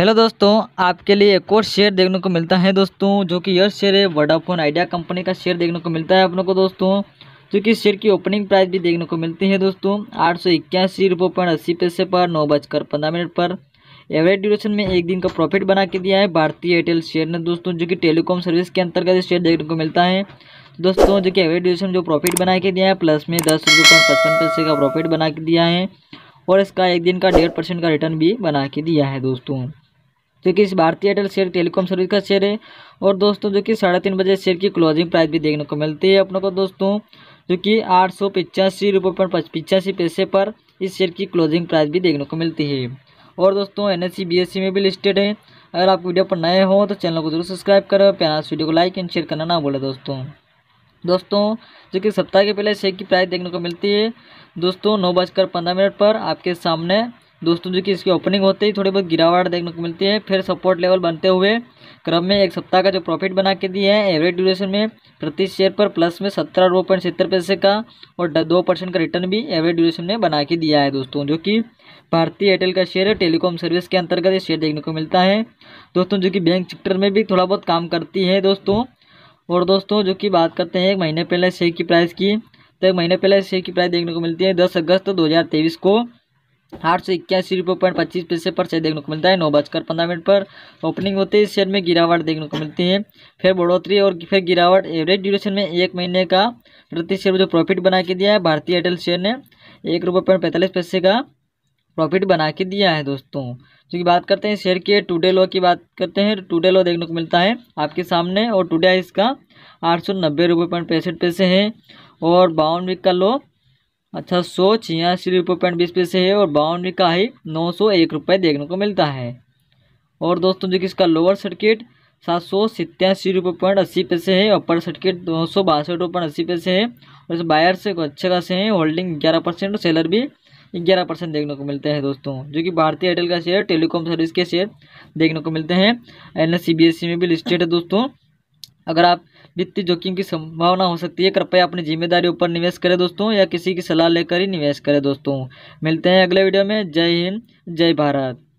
hello दोस्तों आपके लिए एक और शेयर देखने को मिलता है दोस्तों जो कि यह शेयर है वडाफोन आइडिया कंपनी का शेयर देखने को मिलता है अपनों को दोस्तों जो कि शेयर की ओपनिंग प्राइस भी देखने को मिलती है दोस्तों आठ सौ इक्यासी रुपये पॉइंट अस्सी पैसे पर नौ बजकर पंद्रह मिनट पर एवरेज ड्यूरेशन में एक दिन का प्रॉफिट बना के दिया है भारतीय एयरटेल शेयर ने दोस्तों जो कि टेलीकॉम सर्विस के अंतर्गत शेयर देखने को मिलता है दोस्तों जो कि एवरेज ड्यूरेशन जो प्रॉफिट बना के दिया है प्लस में दस रुपये पॉइंट पचपन पैसे का प्रॉफिट बना के दिया है और इसका एक दिन का डेढ़ परसेंट का रिटर्न भी बना के दिया है दोस्तों जो कि इस Bharti Airtel share telecom service का शेयर है और दोस्तों जो कि साढ़े तीन बजे शेयर की क्लोजिंग प्राइस भी देखने को मिलती है अपनों को दोस्तों जो कि आठ सौ पिचासी रुपये पर पिचासी पैसे पर इस शेयर की क्लोजिंग प्राइस भी देखने को मिलती है और दोस्तों एन एस e, e में भी लिस्टेड है अगर आप वीडियो पर नए हो तो चैनल को जरूर सब्सक्राइब करें प्यार वीडियो को लाइक एंड शेयर करना ना भूलें दोस्तों दोस्तों जो कि सप्ताह के पहले शेयर की प्राइस देखने को मिलती है दोस्तों नौ बजकर पंद्रह मिनट पर आपके सामने दोस्तों जो कि इसकी ओपनिंग होते ही थोड़ी बहुत गिरावट देखने को मिलती है फिर सपोर्ट लेवल बनते हुए क्रम में एक सप्ताह का जो प्रॉफिट बना के दिया है एवरेज ड्यूरेशन में प्रति शेयर पर प्लस में सत्रह रुपये पॉइंट सत्तर पैसे का और दो परसेंट का रिटर्न भी एवरेज ड्यूरेशन में बना के दिया है दोस्तों जो कि भारतीय एयरटेल का शेयर टेलीकॉम सर्विस के अंतर्गत ये शेयर देखने को मिलता है दोस्तों जो कि बैंक सेक्टर में भी थोड़ा बहुत काम करती है दोस्तों और दोस्तों जो कि बात करते हैं एक महीने पहले शेयर की प्राइस की तो एक महीने पहले शेयर की प्राइस देखने को मिलती है दस अगस्त दो को आठ सौ इक्यासी रुपये पॉइंट पच्चीस पैसे पर शेयर देखने को मिलता है नौ बजकर पंद्रह मिनट पर ओपनिंग होते ही शेयर में गिरावट देखने को मिलती है फिर बढ़ोतरी और फिर गिरावट एवरेज ड्यूरेशन में एक महीने का प्रति शेयर जो प्रॉफिट बना के दिया है भारतीय एयरटेल शेयर ने एक रुपये पॉइंट पैंतालीस पैसे का प्रॉफिट बना के दिया है दोस्तों जो कि बात करते हैं शेयर के टूडे लो की बात करते हैं टूडे लॉ देखने को मिलता है आपके सामने और टूडे इसका आठ सौ नब्बे रुपये पॉइंट पैंसठ पैसे है और बावन वीक का लो अच्छा सौ छियासी रुपये पॉइंट बीस पैसे है और बाउंड्री का ही नौ सौ एक रुपये देखने को मिलता है और दोस्तों जो कि इसका लोअर सर्किट सात सौ सत्यासी रुपये पॉइंट अस्सी पैसे है अपर सर्किट दो सौ बासठ रुपये पॉइंट अस्सी पैसे है और इस बायर से अच्छे खासे हैं होल्डिंग ग्यारह परसेंट और सेलर भी ग्यारह परसेंट देखने को मिलते हैं दोस्तों जो कि भारतीय एयरटेल का शेयर टेलीकॉम सर्विस के शेयर देखने को मिलते हैं N C B S C में भी लिस्टेड है दोस्तों अगर आप वित्तीय जोखिम की संभावना हो सकती है कृपया अपनी ज़िम्मेदारी ऊपर निवेश करें दोस्तों या किसी की सलाह लेकर ही निवेश करें दोस्तों मिलते हैं अगले वीडियो में जय हिंद जय भारत